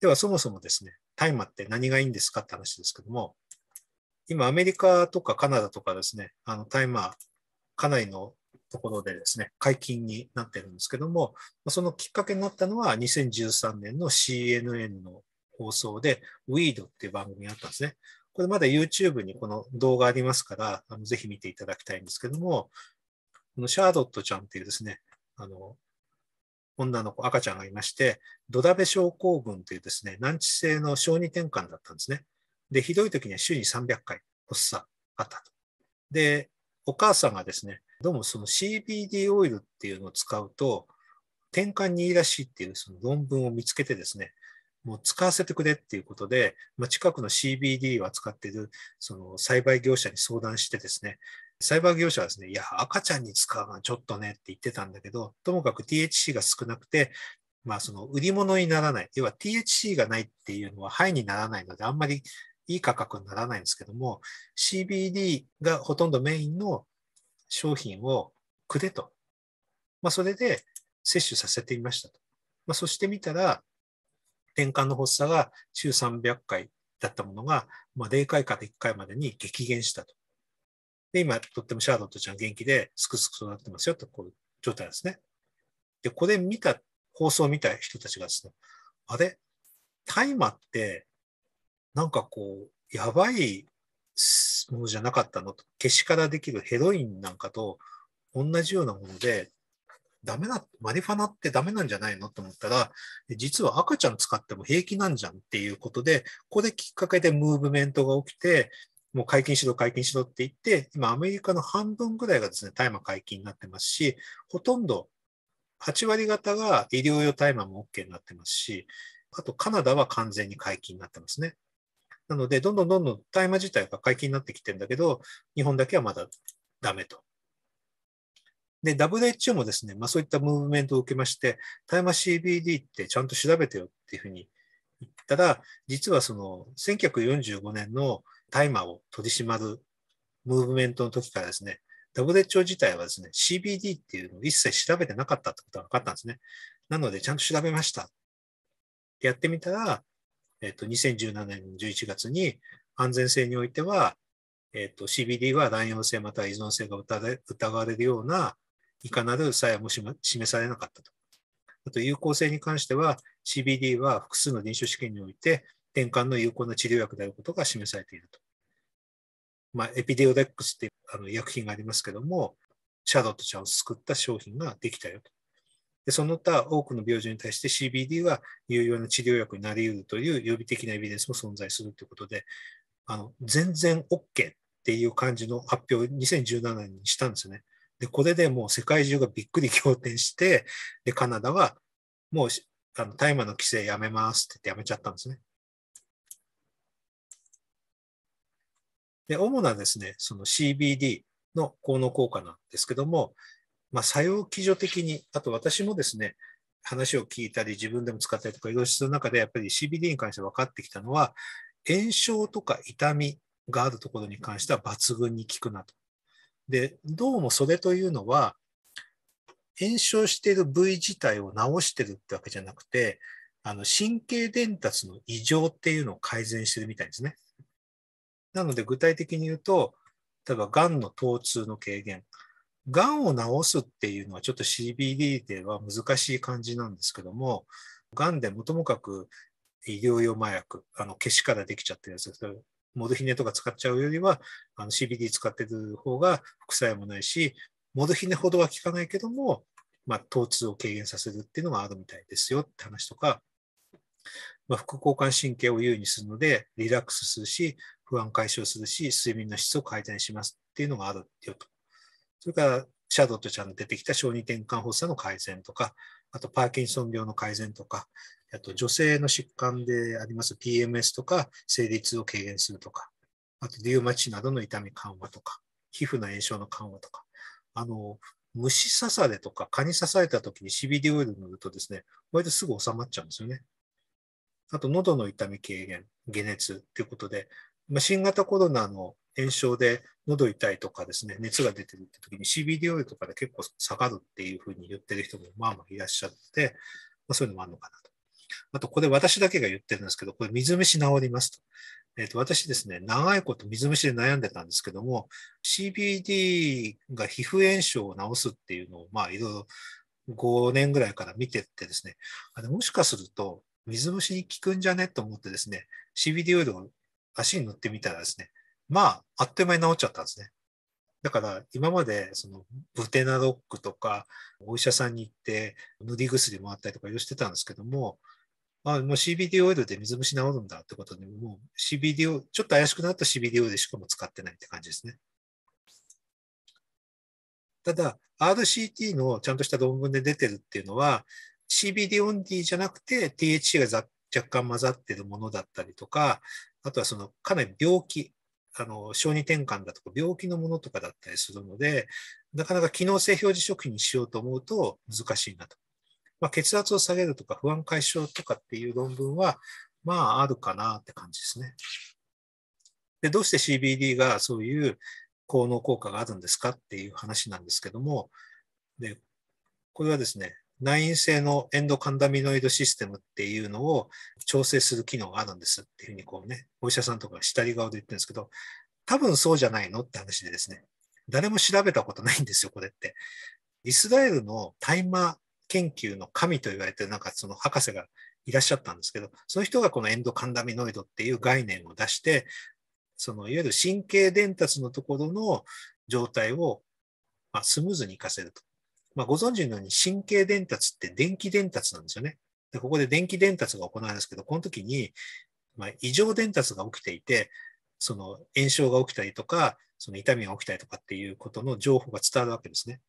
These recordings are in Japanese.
ではそもそもですね、大麻って何がいいんですかって話ですけども、今アメリカとかカナダとかですね、あの大麻かなりのところでですね、解禁になってるんですけども、そのきっかけになったのは2013年の CNN の放送で Weed っていう番組があったんですね。これまだ YouTube にこの動画ありますから、あのぜひ見ていただきたいんですけども、このシャーロットちゃんっていうですね、あの、女の子、赤ちゃんがいまして、土鍋症候群というですね、難治性の小児転換だったんですね。で、ひどい時には週に300回発作あったと。で、お母さんがですね、どうもその CBD オイルっていうのを使うと、転換にいいらしいっていうその論文を見つけてですね、もう使わせてくれっていうことで、まあ、近くの CBD を扱っているその栽培業者に相談してですね、サイバー業者はですね、いや、赤ちゃんに使うのはちょっとねって言ってたんだけど、ともかく THC が少なくて、まあその売り物にならない。要は THC がないっていうのは肺にならないので、あんまりいい価格にならないんですけども、CBD がほとんどメインの商品をくれと。まあそれで摂取させてみましたと。まあそしてみたら、転換の発作が中300回だったものが、まあ0回から1回までに激減したと。で、今、とってもシャーロットちゃん元気で、すくすく育ってますよと、こういう状態ですね。で、これ見た、放送を見た人たちがですね、あれ大麻って、なんかこう、やばいものじゃなかったのと、けしからできるヘロインなんかと同じようなもので、ダメな、マリファナってダメなんじゃないのと思ったら、実は赤ちゃん使っても平気なんじゃんっていうことで、ここできっかけでムーブメントが起きて、もう解禁しろ、解禁しろって言って、今アメリカの半分ぐらいがですね、大麻解禁になってますし、ほとんど8割方が医療用大麻も OK になってますし、あとカナダは完全に解禁になってますね。なので、どんどんどんどん大麻自体が解禁になってきてるんだけど、日本だけはまだダメと。で、WHO もですね、まあそういったムーブメントを受けまして、大麻 CBD ってちゃんと調べてよっていうふうに言ったら、実はその1945年の大麻を取り締まるムーブメントの時からですね、WHO 自体はですね、CBD っていうのを一切調べてなかったってことが分かったんですね。なので、ちゃんと調べました。やってみたら、えっ、と、2017年11月に安全性においては、えっ、と、CBD は乱用性または依存性が疑われるような、いかなる作用も示されなかったと。あと、有効性に関しては、CBD は複数の臨床試験において、転換の有効な治療薬であることが示されていると。まあ、エピデオレックスってあの薬品がありますけども、シャドロットちゃんを救った商品ができたよと。でその他、多くの病状に対して CBD は有用な治療薬になり得るという予備的なエビデンスも存在するということで、あの全然 OK っていう感じの発表を2017年にしたんですよね。で、これでもう世界中がびっくり仰天して、で、カナダはもうあの大麻の規制やめますって言ってやめちゃったんですね。で主なですね、その CBD の効能効果なんですけども、まあ、作用基準的に、あと私もですね、話を聞いたり、自分でも使ったりとか、いろいろする中で、やっぱり CBD に関して分かってきたのは、炎症とか痛みがあるところに関しては抜群に効くなと。で、どうもそれというのは、炎症している部位自体を治してるってわけじゃなくて、あの神経伝達の異常っていうのを改善してるみたいですね。なので具体的に言うと、例えばがんの疼痛の軽減。がんを治すっていうのはちょっと CBD では難しい感じなんですけども、がんでもともかく医療用麻薬、あの、消しからできちゃってるやつ、モルヒネとか使っちゃうよりは、あの CBD 使ってる方が副作用もないし、モルヒネほどは効かないけども、まあ、疼痛を軽減させるっていうのがあるみたいですよって話とか、まあ、副交感神経を優位にするのでリラックスするし、不安解消するし、睡眠の質を改善しますっていうのがあるよと。それから、シャドットちゃんの出てきた小児転換発作の改善とか、あとパーキンソン病の改善とか、あと女性の疾患であります PMS とか、生理痛を軽減するとか、あとリウマチなどの痛み緩和とか、皮膚の炎症の緩和とか、あの、虫刺されとか蚊に刺された時に CBD オイル塗るとですね、割とすぐ収まっちゃうんですよね。あと、喉の痛み軽減、解熱ということで、ま新型コロナの炎症で喉痛いとかですね、熱が出てるって時に CBD オイルとかで結構下がるっていうふうに言ってる人もまあまあいらっしゃって、まあ、そういうのもあるのかなと。あと、これ私だけが言ってるんですけど、これ水虫治りますと。えっ、ー、と、私ですね、長いこと水虫で悩んでたんですけども、CBD が皮膚炎症を治すっていうのを、まあ、いろいろ5年ぐらいから見ててですね、あもしかすると水虫に効くんじゃねと思ってですね、CBD オイルを足に塗ってみたらですね、まあ、あっという間に治っちゃったんですね。だから、今まで、その、ブテナロックとか、お医者さんに行って、塗り薬もらったりとかしてたんですけども、あもう CBD オイルで水虫治るんだってことで、もう CBD を、ちょっと怪しくなった CBD オイルしかも使ってないって感じですね。ただ、RCT のちゃんとした論文で出てるっていうのは、CBD オンデーじゃなくて THC が若干混ざってるものだったりとか、あとはそのかなり病気、あの小児転換だとか病気のものとかだったりするので、なかなか機能性表示食品にしようと思うと難しいなと。まあ、血圧を下げるとか不安解消とかっていう論文は、まああるかなって感じですね。で、どうして CBD がそういう効能効果があるんですかっていう話なんですけども、で、これはですね、内因性のエンドカンダミノイドシステムっていうのを調整する機能があるんですっていうふうにこうね、お医者さんとか下り顔で言ってるんですけど、多分そうじゃないのって話でですね、誰も調べたことないんですよ、これって。イスラエルの大麻研究の神と言われてるなんかその博士がいらっしゃったんですけど、その人がこのエンドカンダミノイドっていう概念を出して、そのいわゆる神経伝達のところの状態を、まあ、スムーズに活かせると。まあ、ご存知のように神経伝達って電気伝達なんですよね。でここで電気伝達が行われるんですけど、この時に、まあ、異常伝達が起きていて、その炎症が起きたりとか、その痛みが起きたりとかっていうことの情報が伝わるわけですね。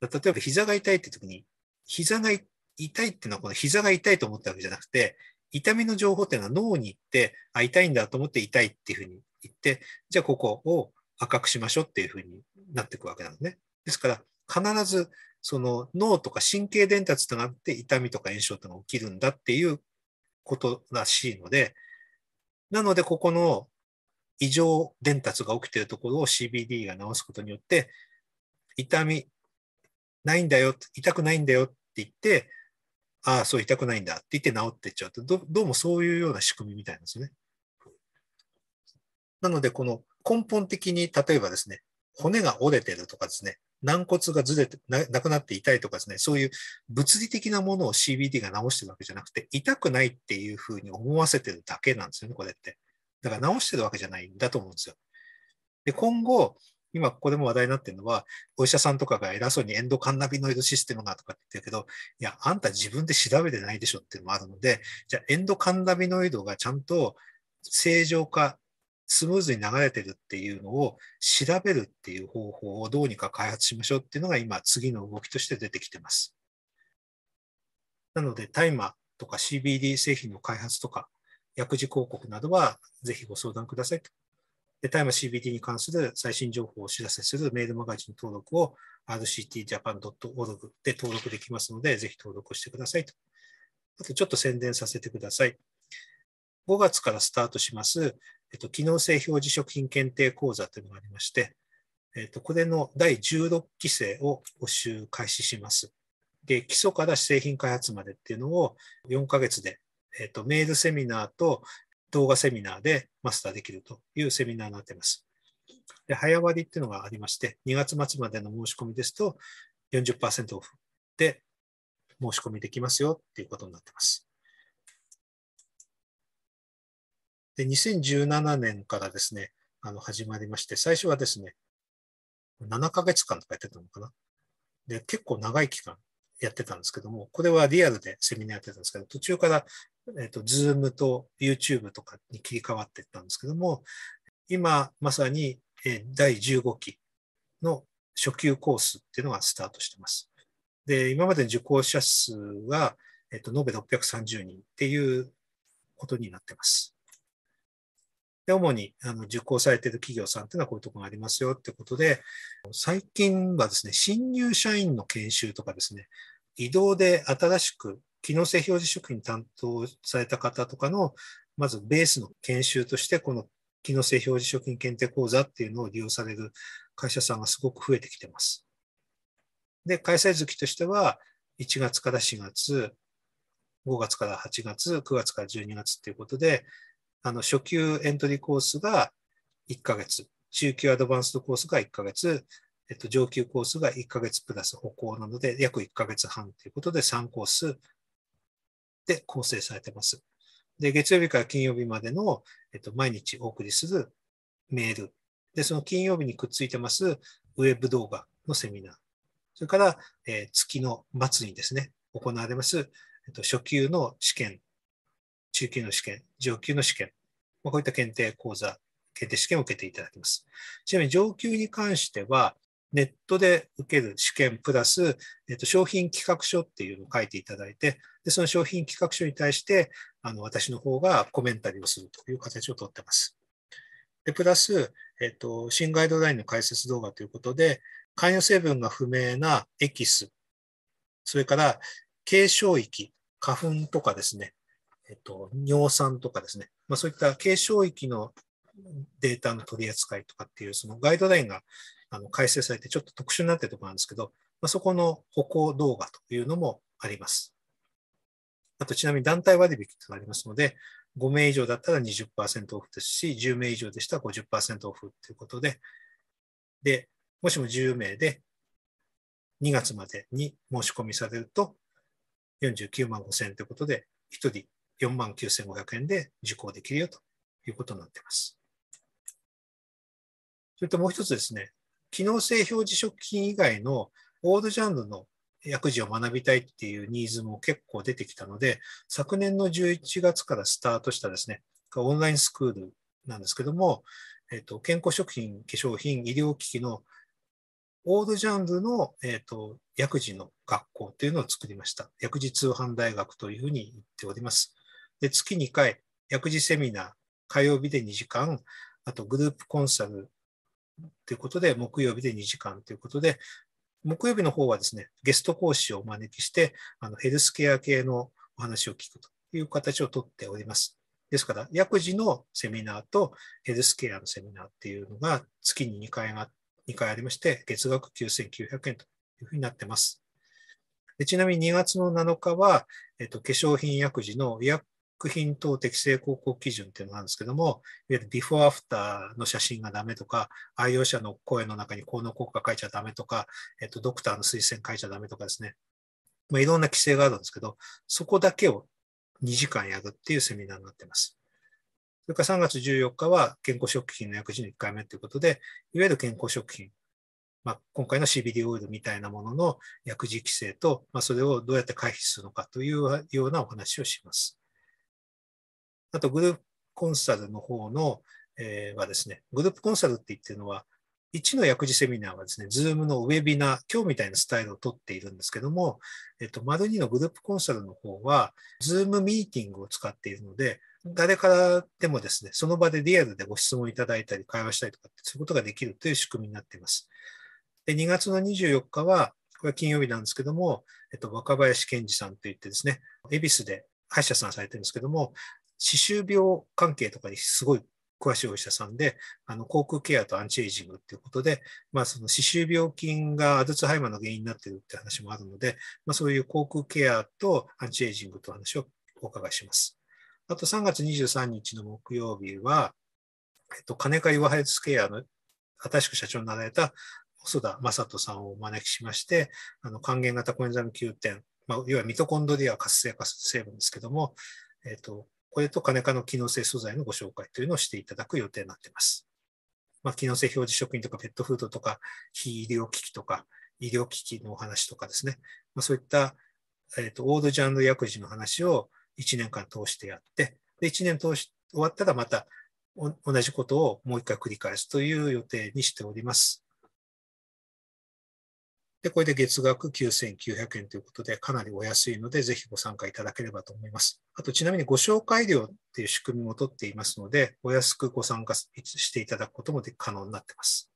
例えば、膝が痛いって時に、膝が痛いっていうのは、この膝が痛いと思ったわけじゃなくて、痛みの情報っていうのは脳に行って、あ、痛いんだと思って痛いっていうふうに言って、じゃあここを赤くしましょうっていうふうになっていくわけなんですね。ですから、必ずその脳とか神経伝達となって痛みとか炎症とかが起きるんだっていうことらしいので、なのでここの異常伝達が起きているところを CBD が治すことによって、痛みないんだよ、痛くないんだよって言って、ああ、そう痛くないんだって言って治っていっちゃうとど、どうもそういうような仕組みみたいなんですね。なので、この根本的に、例えばですね、骨が折れてるとかですね、軟骨がずれてな、なくなって痛いとかですね、そういう物理的なものを CBD が治してるわけじゃなくて、痛くないっていうふうに思わせてるだけなんですよね、これって。だから治してるわけじゃないんだと思うんですよ。で、今後、今ここでも話題になってるのは、お医者さんとかが偉そうにエンドカンナビノイドシステムがとかって言ってるけど、いや、あんた自分で調べてないでしょっていうのもあるので、じゃあエンドカンナビノイドがちゃんと正常化スムーズに流れてるっていうのを調べるっていう方法をどうにか開発しましょうっていうのが今次の動きとして出てきてます。なので大麻とか CBD 製品の開発とか薬事広告などはぜひご相談くださいと。で、大麻 CBD に関する最新情報をお知らせするメールマガジン登録を rctjapan.org で登録できますので、ぜひ登録してくださいと。あとちょっと宣伝させてください。5月からスタートしますえっと、機能性表示食品検定講座というのがありまして、えっと、これの第16期生を募集開始します。で、基礎から製品開発までっていうのを4ヶ月で、えっと、メールセミナーと動画セミナーでマスターできるというセミナーになっています。で、早割っていうのがありまして、2月末までの申し込みですと40%オフで申し込みできますよっていうことになっています。で、2017年からですね、あの、始まりまして、最初はですね、7ヶ月間とかやってたのかな。で、結構長い期間やってたんですけども、これはリアルでセミナーやってたんですけど、途中から、えっ、ー、と、ズームと YouTube とかに切り替わっていったんですけども、今まさに、えー、第15期の初級コースっていうのがスタートしてます。で、今までの受講者数は、えっ、ー、と、延べ630人っていうことになってます。で、主にあの受講されている企業さんっていうのはこういうところがありますよってことで、最近はですね、新入社員の研修とかですね、移動で新しく機能性表示食品担当された方とかの、まずベースの研修として、この機能性表示食品検定講座っていうのを利用される会社さんがすごく増えてきてます。で、開催月としては、1月から4月、5月から8月、9月から12月っていうことで、あの、初級エントリーコースが1ヶ月、中級アドバンスドコースが1ヶ月、えっと、上級コースが1ヶ月プラス歩行なので、約1ヶ月半ということで3コースで構成されています。で、月曜日から金曜日までの、えっと、毎日お送りするメール。で、その金曜日にくっついてますウェブ動画のセミナー。それから、えー、月の末にですね、行われます、えっと、初級の試験中級の試験、上級の試験、まこういった検定講座、検定試験を受けていただきます。ちなみに上級に関しては、ネットで受ける試験プラス、えっと、商品企画書っていうのを書いていただいて、でその商品企画書に対して、あの私の方がコメンタリーをするという形をとってます。で、プラス、えっと、新ガイドラインの解説動画ということで、関与成分が不明なエキス、それから軽症域、花粉とかですね、えっと、尿酸とかですね、まあ、そういった軽症域のデータの取り扱いとかっていう、そのガイドラインがあの改正されて、ちょっと特殊になってるところなんですけど、まあ、そこの歩行動画というのもあります。あと、ちなみに団体割引となりますので、5名以上だったら20%オフですし、10名以上でしたら50%オフということで、で、もしも10名で2月までに申し込みされると49万5 0 0円ということで、1人4万9500円で受講できるよということになっています。それともう一つですね、機能性表示食品以外のオールジャンルの薬事を学びたいっていうニーズも結構出てきたので、昨年の11月からスタートしたですね、オンラインスクールなんですけども、えっと、健康食品、化粧品、医療機器のオールジャンルの、えっと、薬事の学校というのを作りました。薬事通販大学というふうに言っております。で、月2回、薬事セミナー、火曜日で2時間、あとグループコンサルということで、木曜日で2時間ということで、木曜日の方はですね、ゲスト講師をお招きして、あのヘルスケア系のお話を聞くという形をとっております。ですから、薬事のセミナーとヘルスケアのセミナーっていうのが月に2回が、2回ありまして、月額9900円というふうになってます。ちなみに2月の7日は、えっと、化粧品薬事の医薬食品等適正広告基準っていうのがあるんですけども、いわゆるビフォーアフターの写真がダメとか、愛用者の声の中に効能効果書いちゃダメとか、えっと、ドクターの推薦書いちゃダメとかですね、まあ、いろんな規制があるんですけど、そこだけを2時間やるっていうセミナーになってます。それから3月14日は健康食品の薬事の1回目ということで、いわゆる健康食品、まあ、今回の CBD オイルみたいなものの薬事規制と、まあ、それをどうやって回避するのかというようなお話をします。あとグループコンサルの方の、えー、はですね、グループコンサルって言ってるのは、1の薬事セミナーはですね、ズームのウェビナー、今日みたいなスタイルをとっているんですけども、えっと、丸2のグループコンサルの方は、ズームミーティングを使っているので、誰からでもですね、その場でリアルでご質問いただいたり、会話したりとかって、そういうことができるという仕組みになっています。で、2月の24日は、これは金曜日なんですけども、えっと、若林健二さんといってですね、恵比寿で歯医者さんされてるんですけども、歯周病関係とかにすごい詳しいお医者さんで、あの、口腔ケアとアンチエイジングっていうことで、まあ、その歯周病菌がアルツハイマーの原因になってるって話もあるので、まあ、そういう口腔ケアとアンチエイジングという話をお伺いします。あと3月23日の木曜日は、えっと、金川岩ヘルスケアの新しく社長になられた細田正人さんをお招きしまして、あの、還元型コエンザム9点、まあ、いわゆるミトコンドリア活性化成分ですけども、えっと、これと金かの機能性素材のご紹介というのをしていただく予定になっています。まあ、機能性表示食品とかペットフードとか、非医療機器とか、医療機器のお話とかですね、まあ、そういった、えーとオールジャンル薬事の話を1年間通してやって、で1年通し終わったらまた同じことをもう一回繰り返すという予定にしております。で、これで月額9900円ということで、かなりお安いので、ぜひご参加いただければと思います。あと、ちなみにご紹介料っていう仕組みも取っていますので、お安くご参加していただくことも可能になっています。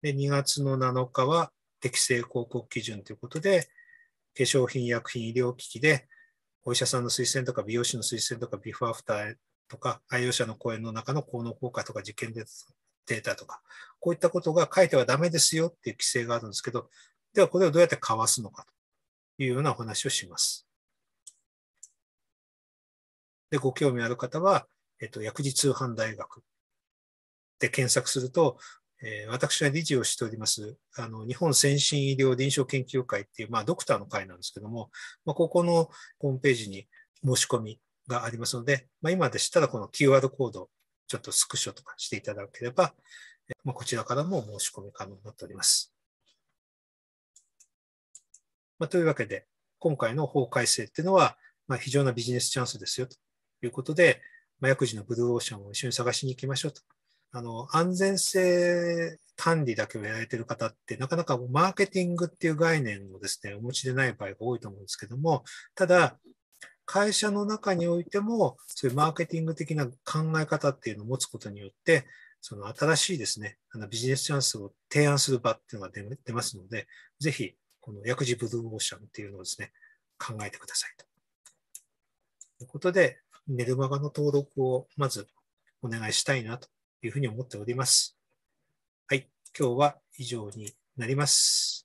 で、2月の7日は適正広告基準ということで、化粧品、医薬品、医療機器で、お医者さんの推薦とか美容師の推薦とかビフォーアフターとか愛用者の講演の中の効能効果とか実験でデータとか、こういったことが書いてはダメですよっていう規制があるんですけど、ではこれをどうやってかわすのかというようなお話をします。で、ご興味ある方は、えっと、薬事通販大学で検索すると、えー、私が理事をしております、あの、日本先進医療臨床研究会っていう、まあ、ドクターの会なんですけども、まあ、ここのホームページに申し込みがありますので、まあ、今でしたらこの QR コードちょっとスクショとかしていただければ、まあ、こちらからも申し込み可能になっております。まあ、というわけで、今回の法改正っていうのは、まあ、非常なビジネスチャンスですよということで、麻薬時のブルーオーシャンを一緒に探しに行きましょうと。あの、安全性管理だけをやられてる方って、なかなかマーケティングっていう概念をですね、お持ちでない場合が多いと思うんですけども、ただ、会社の中においても、そういうマーケティング的な考え方っていうのを持つことによって、その新しいですね、あのビジネスチャンスを提案する場っていうのが出ますので、ぜひ、この薬事ブルーオーシャンっていうのをですね、考えてくださいと。ということで、メルマガの登録をまずお願いしたいなというふうに思っております。はい、今日は以上になります。